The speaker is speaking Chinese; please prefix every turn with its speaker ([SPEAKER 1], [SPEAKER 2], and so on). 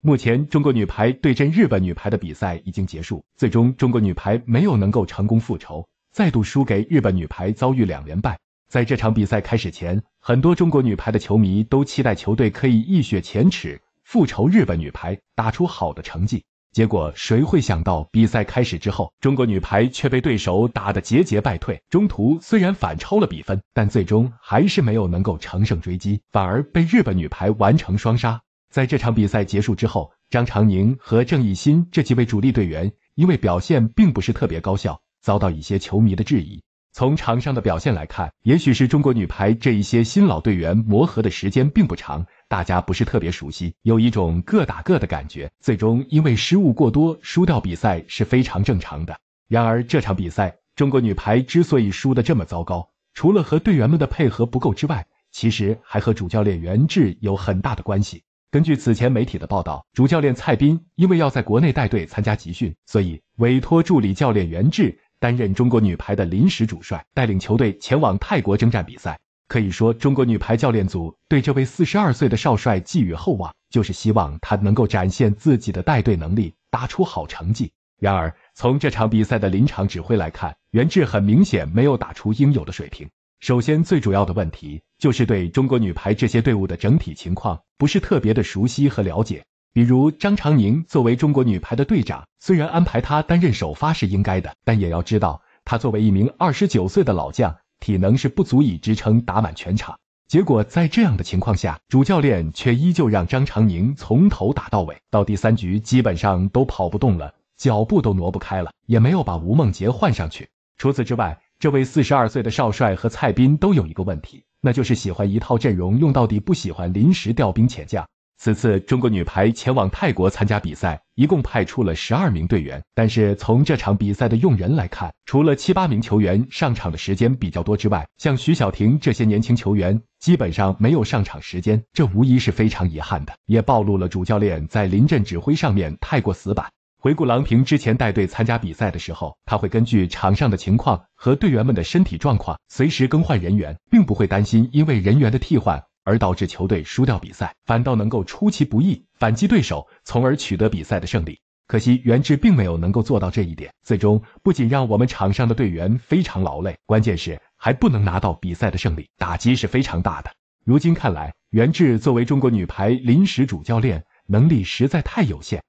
[SPEAKER 1] 目前，中国女排对阵日本女排的比赛已经结束，最终中国女排没有能够成功复仇，再度输给日本女排，遭遇两连败。在这场比赛开始前，很多中国女排的球迷都期待球队可以一雪前耻，复仇日本女排，打出好的成绩。结果谁会想到，比赛开始之后，中国女排却被对手打得节节败退，中途虽然反超了比分，但最终还是没有能够乘胜追击，反而被日本女排完成双杀。在这场比赛结束之后，张常宁和郑义新这几位主力队员因为表现并不是特别高效，遭到一些球迷的质疑。从场上的表现来看，也许是中国女排这一些新老队员磨合的时间并不长，大家不是特别熟悉，有一种各打各的感觉。最终因为失误过多，输掉比赛是非常正常的。然而这场比赛，中国女排之所以输得这么糟糕，除了和队员们的配合不够之外，其实还和主教练袁志有很大的关系。根据此前媒体的报道，主教练蔡斌因为要在国内带队参加集训，所以委托助理教练袁志担任中国女排的临时主帅，带领球队前往泰国征战比赛。可以说，中国女排教练组对这位四十二岁的少帅寄予厚望，就是希望他能够展现自己的带队能力，打出好成绩。然而，从这场比赛的临场指挥来看，袁志很明显没有打出应有的水平。首先，最主要的问题就是对中国女排这些队伍的整体情况不是特别的熟悉和了解。比如张常宁作为中国女排的队长，虽然安排她担任首发是应该的，但也要知道她作为一名二十九岁的老将，体能是不足以支撑打满全场。结果在这样的情况下，主教练却依旧让张常宁从头打到尾，到第三局基本上都跑不动了，脚步都挪不开了，也没有把吴梦洁换上去。除此之外，这位四十二岁的少帅和蔡斌都有一个问题，那就是喜欢一套阵容用到底，不喜欢临时调兵遣将。此次中国女排前往泰国参加比赛，一共派出了十二名队员，但是从这场比赛的用人来看，除了七八名球员上场的时间比较多之外，像徐晓婷这些年轻球员基本上没有上场时间，这无疑是非常遗憾的，也暴露了主教练在临阵指挥上面太过死板。回顾郎平之前带队参加比赛的时候，他会根据场上的情况和队员们的身体状况，随时更换人员，并不会担心因为人员的替换而导致球队输掉比赛，反倒能够出其不意反击对手，从而取得比赛的胜利。可惜袁志并没有能够做到这一点，最终不仅让我们场上的队员非常劳累，关键是还不能拿到比赛的胜利，打击是非常大的。如今看来，袁志作为中国女排临时主教练，能力实在太有限。